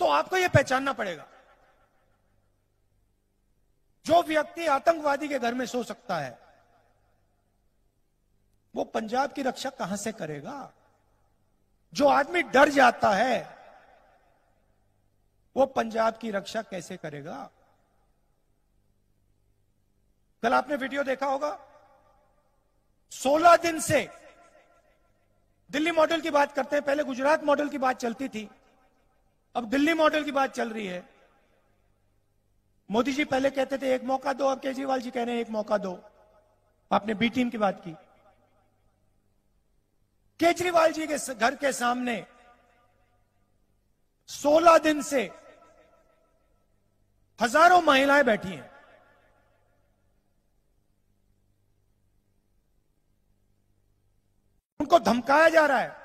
तो आपको यह पहचानना पड़ेगा जो व्यक्ति आतंकवादी के घर में सो सकता है वो पंजाब की रक्षा कहां से करेगा जो आदमी डर जाता है वो पंजाब की रक्षा कैसे करेगा कल आपने वीडियो देखा होगा 16 दिन से दिल्ली मॉडल की बात करते हैं पहले गुजरात मॉडल की बात चलती थी अब दिल्ली मॉडल की बात चल रही है मोदी जी पहले कहते थे एक मौका दो अब केजरीवाल जी कह रहे हैं एक मौका दो आपने बी टीम की बात की केजरीवाल जी के घर के सामने 16 दिन से हजारों महिलाएं बैठी हैं उनको धमकाया जा रहा है